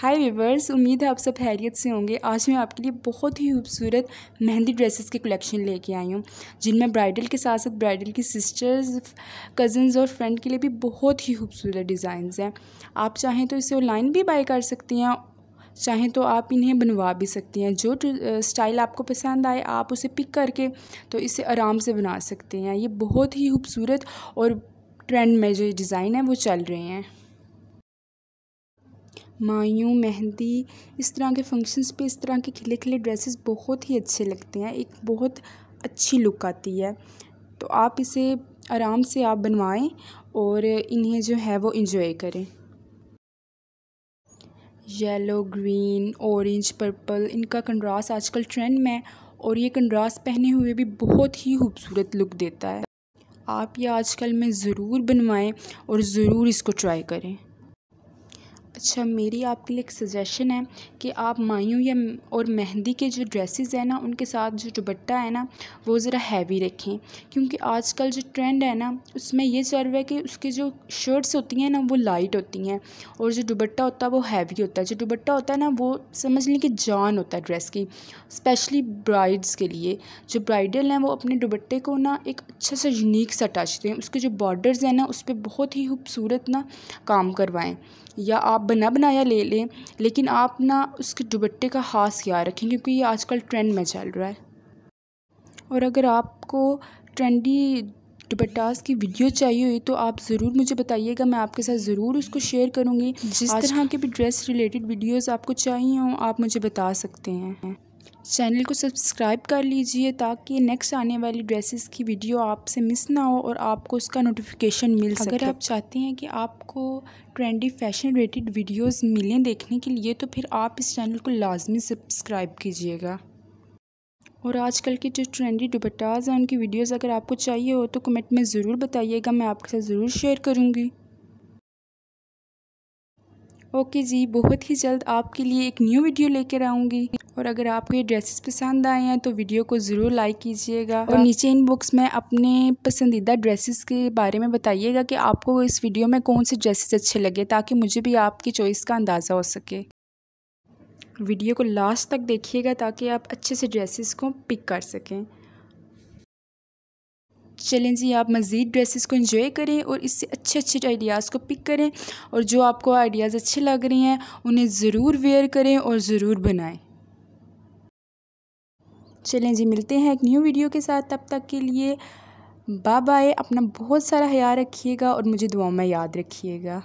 हाय viewers उम्मीद है आप सब हैरियत से होंगे आज मैं आपके लिए बहुत ही खूबसूरत मेहंदी ड्रेसेस के कलेक्शन लेके आई हूँ जिनमें ब्राइडल के साथ साथ ब्राइडल की सिस्टर्स कज़न्स और फ्रेंड के लिए भी बहुत ही खूबसूरत डिज़ाइंस हैं आप चाहें तो इसे ऑनलाइन भी बाई कर सकती हैं चाहें तो आप इन्हें बनवा भी सकती हैं जो स्टाइल आपको पसंद आए आप उसे पिक करके तो इसे आराम से बना सकते हैं ये बहुत ही खूबसूरत और ट्रेंड में जो डिज़ाइन है वो चल रहे हैं मायूँ मेहंदी इस तरह के फंक्शंस पे इस तरह के खिले खिले ड्रेसेस बहुत ही अच्छे लगते हैं एक बहुत अच्छी लुक आती है तो आप इसे आराम से आप बनवाएं और इन्हें जो है वो इन्जॉय करें येलो ग्रीन ऑरेंज पर्पल इनका कंड्रास आजकल ट्रेंड में और ये कंड्रास पहने हुए भी बहुत ही खूबसूरत लुक देता है आप ये आजकल में ज़रूर बनवाएं और ज़रूर इसको ट्राई करें अच्छा मेरी आपके लिए एक सजेशन है कि आप मायूँ या और मेहंदी के जो ड्रेसेस हैं ना उनके साथ जो दुबट्टा है ना वो ज़रा हैवी रखें क्योंकि आजकल जो ट्रेंड है ना उसमें ये चल रहा है कि उसके जो शर्ट्स होती हैं ना वो लाइट होती हैं और जो दुबट्टा होता है वो हैवी होता है जो दुबट्टा होता है ना वो समझ लें कि जान होता है ड्रेस की स्पेशली ब्राइड्स के लिए जो ब्राइडल हैं वो अपने दुबट्टे को ना एक अच्छा सा यूनिक सा टच दें उसके जो बॉर्डर्स हैं ना उस पर बहुत ही खूबसूरत ना काम करवाएँ या आप बना बनाया ले लें लेकिन आप ना उसके दुबट्टे का ख़ास ख्याल रखें क्योंकि ये आजकल ट्रेंड में चल रहा है और अगर आपको ट्रेंडी दुपट्टास की वीडियो चाहिए हुई तो आप ज़रूर मुझे बताइएगा मैं आपके साथ ज़रूर उसको शेयर करूँगी जिस तरह के भी ड्रेस रिलेटेड वीडियोज़ आपको चाहिए हों आप मुझे बता सकते हैं चैनल को सब्सक्राइब कर लीजिए ताकि नेक्स्ट आने वाली ड्रेसेस की वीडियो आपसे मिस ना हो और आपको उसका नोटिफिकेशन मिल सके अगर आप चाहते हैं कि आपको ट्रेंडी फैशन रिलेटेड वीडियोस मिलें देखने के लिए तो फिर आप इस चैनल को लाजमी सब्सक्राइब कीजिएगा और आजकल के जो ट्रेंडी दुपट्टाज हैं उनकी वीडियोज़ अगर आपको चाहिए हो तो कमेंट में ज़रूर बताइएगा मैं आपके साथ ज़रूर शेयर करूँगी ओके जी बहुत ही जल्द आपके लिए एक न्यू वीडियो लेकर आऊँगी और अगर आपको ये ड्रेसेस पसंद आए हैं तो वीडियो को ज़रूर लाइक कीजिएगा और नीचे इन बुक्स में अपने पसंदीदा ड्रेसेस के बारे में बताइएगा कि आपको इस वीडियो में कौन से ड्रेसेस अच्छे लगे ताकि मुझे भी आपकी चॉइस का अंदाज़ा हो सके वीडियो को लास्ट तक देखिएगा ताकि आप अच्छे से ड्रेसेस को पिक कर सकें चलें जी आप मज़ीद ड्रेसेस को इन्जॉय करें और इससे अच्छे अच्छे आइडियाज़ को पिक करें और जो आपको आइडियाज़ अच्छे लग रहे हैं उन्हें ज़रूर वेयर करें और ज़रूर बनाएं चलें जी मिलते हैं एक न्यू वीडियो के साथ तब तक के लिए बाय बाय अपना बहुत सारा ख्याल रखिएगा और मुझे दुआ में याद रखिएगा